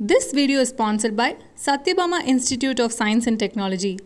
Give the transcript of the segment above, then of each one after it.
This video is sponsored by Satyabama Institute of Science and Technology.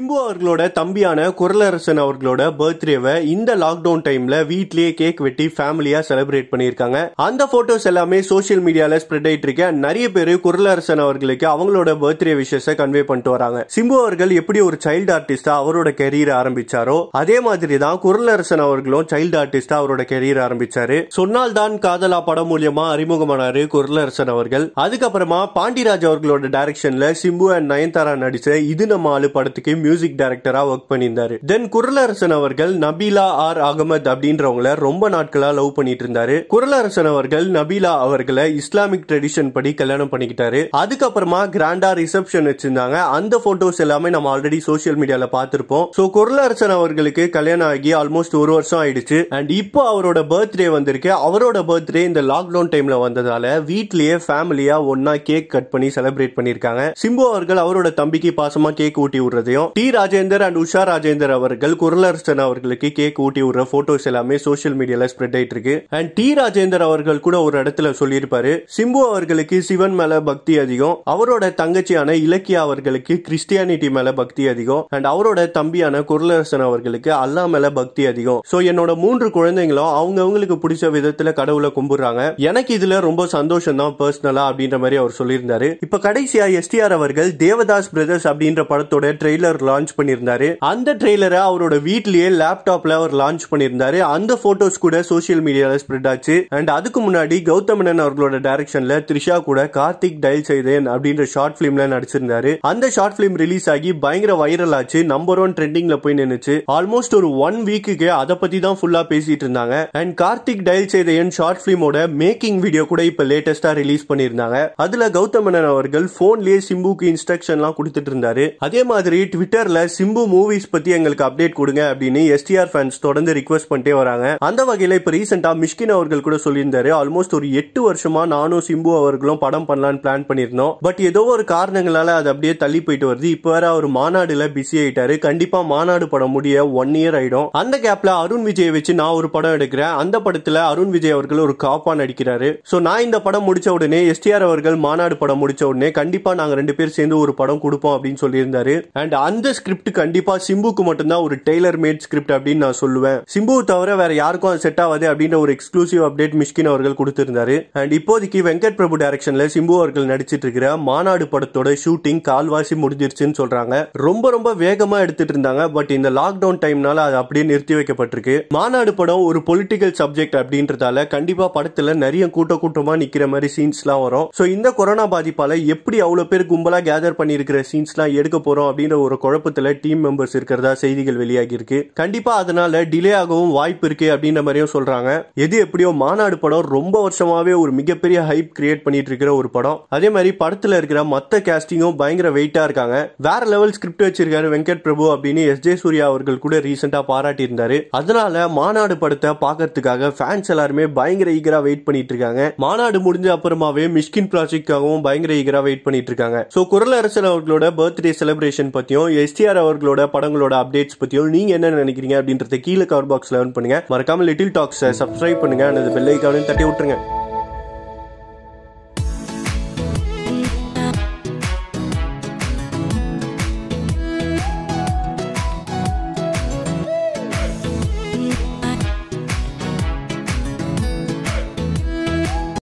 Simbu அவர்களோட தம்பியான குரலரசன் அவர்களோட பர்த்டேவை இந்த லாக்டவுன் டைம்ல வீட்லயே கேக் வெட்டி ஃபேமிலியா செலிப்ரேட் பண்ணியிருக்காங்க அந்த போட்டோஸ் எல்லாமே சோசியல் மீடியால ஸ்ப்ரெட் ஆயிட்டு இருக்க நிறைய பேர் குரலரசன் அவர்களுக்கு அவங்களோட பர்த்டே விஷயஸ கன்வே பண்ணிட்டு வராங்க சிம்பு அவர்கள் எப்படி ஒரு சைல்டு ஆர்டிஸ்டா அவரோட கெரியர் ஆரம்பிச்சாரோ அதே மாதிரி தான் குரலரசன் அவர்களும் சைல்டு ஆர்டிஸ்டா அவரோட கெரியர் ஆரம்பிச்சாரு சொன்னால் தான் காதலா படம் மூலியமா அறிமுகமானாரு குரலரசன் அவர்கள் அதுக்கப்புறமா பாண்டிராஜ் அவர்களோட டைரக்ஷன்ல சிம்பு அண்ட் நயன்தாரா நடிச்ச இது நம்ம ஆளு படத்துக்கு மியூசிக் டைரக்டரா ஒர்க் பண்ணியிருந்தாரு தென் குரலரசன் அவர்கள் நபீலா ஆர் அகமத் அப்படின்றவங்கள ரொம்ப நாட்களா லவ் பண்ணிட்டு இருந்தாரு குரலரசன் அவர்கள் நபீலா அவர்களை இஸ்லாமிக் ட்ரெடிஷன் படி கல்யாணம் பண்ணிக்கிட்டாரு அதுக்கப்புறமா கிராண்டா ரிசப்ஷன் வச்சிருந்தாங்க அந்த போட்டோஸ் எல்லாமே நம்ம ஆல்ரெடி சோசியல் மீடியால பார்த்திருப்போம் சோ குரலரசன் அவர்களுக்கு கல்யாணம் ஆகி ஆல்மோஸ்ட் ஒரு வருஷம் ஆயிடுச்சு அண்ட் இப்போ அவரோட பர்த்டே வந்திருக்கு அவரோட பர்த்டே இந்த லாக்டவுன் டைம்ல வந்ததால வீட்லயே ஃபேமிலியா ஒன்னா கேக் கட் பண்ணி செலிப்ரேட் பண்ணிருக்காங்க சிம்பு அவர்கள் அவரோட தம்பிக்கு பாசமா கேக் ஊட்டி விடுறதையும் டி ராஜேந்தர் அண்ட் உஷா ராஜேந்தர் அவர்கள் குரலரசன் அவர்களுக்கு கேக் ஊட்டி விடுற போட்டோஸ் எல்லாமே சோசியல் மீடியால ஸ்ப்ரெட் ஆயிட்டு இருக்கு அண்ட் டி ராஜேந்தர் அவர்கள் கூட ஒரு இடத்துல சொல்லியிருப்பாரு சிம்பு அவர்களுக்கு சிவன் மேல பக்தி அதிகம் அவரோட தங்கச்சியான இலக்கியா அவர்களுக்கு கிறிஸ்டியானிட்டி மேல பக்தி அதிகம் அண்ட் அவரோட தம்பியான குரலரசன் அவர்களுக்கு அல்லா மேல பக்தி அதிகம் சோ என்னோட மூன்று குழந்தைங்களும் அவங்க அவங்களுக்கு பிடிச்ச விதத்துல கடவுளை கும்பிடுறாங்க எனக்கு இதுல ரொம்ப சந்தோஷம் தான் பர்சனலா அப்படின்ற மாதிரி அவர் சொல்லியிருந்தாரு இப்ப கடைசியா எஸ்டிஆர் அவர்கள் தேவதாஸ் பிரதர்ஸ் அப்படின்ற படத்தோட ட்ரெய்லர் அவர் லான்ச் பண்ணியிருந்தாரு அந்த ட்ரெய்லரை அவரோட வீட்லயே லேப்டாப்ல அவர் லான்ச் பண்ணியிருந்தாரு அந்த போட்டோஸ் கூட சோசியல் மீடியால ஸ்ப்ரெட் ஆச்சு அண்ட் அதுக்கு முன்னாடி கௌதம் மேனன் அவர்களோட டைரக்ஷன்ல த்ரிஷா கூட கார்த்திக் டயல் செய்தேன் அப்படின்ற ஷார்ட் பிலிம்ல நடிச்சிருந்தாரு அந்த ஷார்ட் பிலிம் ரிலீஸ் ஆகி பயங்கர வைரல் ஆச்சு நம்பர் ஒன் ட்ரெண்டிங்ல போய் நின்னுச்சு ஆல்மோஸ்ட் ஒரு ஒன் வீக்குக்கு அதை பத்தி தான் ஃபுல்லா பேசிட்டு இருந்தாங்க அண்ட் கார்த்திக் டயல் செய்தேன் ஷார்ட் பிலிமோட மேக்கிங் வீடியோ கூட இப்ப லேட்டஸ்டா ரிலீஸ் பண்ணியிருந்தாங்க அதுல கௌதம் மேனன் அவர்கள் போன்லயே சிம்புக்கு எல்லாம் கொடுத்துட்டு இருந்தாரு அதே மாதிரி ட்விட்டர் ட்விட்டர்ல சிம்பு மூவிஸ் பத்தி எங்களுக்கு அப்டேட் கொடுங்க அப்படின்னு எஸ்டிஆர் ஃபேன்ஸ் தொடர்ந்து ரிக்வஸ்ட் பண்ணிட்டே வராங்க அந்த வகையில இப்ப ரீசெண்டா மிஷ்கின் அவர்கள் கூட சொல்லியிருந்தாரு ஆல்மோஸ்ட் ஒரு எட்டு வருஷமா நானும் சிம்பு அவர்களும் படம் பண்ணலான்னு பிளான் பண்ணியிருந்தோம் பட் ஏதோ ஒரு காரணங்களால அது அப்படியே தள்ளி போயிட்டு வருது இப்ப வேற அவர் மாநாடுல பிஸி ஆயிட்டாரு கண்டிப்பா மாநாடு படம் முடிய ஒன் இயர் ஆயிடும் அந்த கேப்ல அருண் விஜய் வச்சு நான் ஒரு படம் எடுக்கிறேன் அந்த படத்துல அருண் விஜய் அவர்கள் ஒரு காப்பா நடிக்கிறாரு சோ நான் இந்த படம் முடிச்ச உடனே எஸ்டிஆர் அவர்கள் மாநாடு படம் முடிச்ச உடனே கண்டிப்பா நாங்க ரெண்டு பேர் சேர்ந்து ஒரு படம் கொடுப்போம் அப்படின்னு சொல்லியிருந்தாரு அண்ட் அந்த அந்த ஸ்கிரிப்ட் கண்டிப்பா சிம்புக்கு மட்டும்தான் ஒரு டெய்லர் மேட் ஸ்கிரிப்ட் அப்படின்னு நான் சொல்லுவேன் சிம்புவை தவிர வேற யாருக்கும் அது செட் ஆகாது அப்படின்ற ஒரு எக்ஸ்க்ளூசிவ் அப்டேட் மிஷ்கின் அவர்கள் கொடுத்திருந்தாரு அண்ட் இப்போதைக்கு வெங்கட் பிரபு டைரக்ஷன்ல சிம்பு அவர்கள் நடிச்சிட்டு இருக்கிற மாநாடு படத்தோட ஷூட்டிங் கால்வாசி முடிஞ்சிருச்சுன்னு சொல்றாங்க ரொம்ப ரொம்ப வேகமா எடுத்துட்டு இருந்தாங்க பட் இந்த லாக்டவுன் டைம்னால அது அப்படியே நிறுத்தி வைக்கப்பட்டிருக்கு மாநாடு படம் ஒரு பொலிட்டிக்கல் சப்ஜெக்ட் அப்படின்றதால கண்டிப்பா படத்துல நிறைய கூட்ட கூட்டமா நிக்கிற மாதிரி சீன்ஸ் எல்லாம் வரும் சோ இந்த கொரோனா பாதிப்பால எப்படி அவ்வளவு பேர் கும்பலா கேதர் இருக்கிற சீன்ஸ் எல்லாம் எடுக்க போறோம் அப்படின்ற ஒரு குழப்பத்துல டீம் மெம்பர்ஸ் இருக்கிறதா செய்திகள் வெளியாகி இருக்கு கண்டிப்பா அதனால டிலே ஆகவும் வாய்ப்பு இருக்கு அப்படின்ற மாதிரியும் சொல்றாங்க எது எப்படியோ மாநாடு படம் ரொம்ப வருஷமாவே ஒரு மிகப்பெரிய ஹைப் கிரியேட் பண்ணிட்டு இருக்கிற ஒரு படம் அதே மாதிரி படத்துல இருக்கிற மத்த கேஸ்டிங்கும் பயங்கர வெயிட்டா இருக்காங்க வேற லெவல் ஸ்கிரிப்ட் வச்சிருக்காரு வெங்கட் பிரபு அப்படின்னு எஸ் ஜே சூர்யா அவர்கள் கூட ரீசெண்டா பாராட்டி இருந்தாரு அதனால மாநாடு படத்தை பாக்குறதுக்காக ஃபேன்ஸ் எல்லாருமே பயங்கர ஈகரா வெயிட் பண்ணிட்டு இருக்காங்க மாநாடு முடிஞ்ச அப்புறமாவே மிஷ்கின் ப்ராஜெக்டாகவும் பயங்கர ஈகரா வெயிட் பண்ணிட்டு இருக்காங்க சோ குரல் அவர்களோட பர்த்டே செலிப்ரேஷன் பத்தியும் எஸ்டிஆர் அவர்களோட படங்களோட அப்டேட்ஸ் பற்றியும் நீங்கள் என்ன நினைக்கிறீங்க அப்படின்றத கீழே கவர் பாக்ஸில் லேர்ன் பண்ணுங்கள் மறக்காமல் லிட்டில் டாக்ஸை சப்ஸ்கிரைப் பண்ணுங்கள் அந்த பெல்லைக்கானும் தட்டி விட்டுருங்க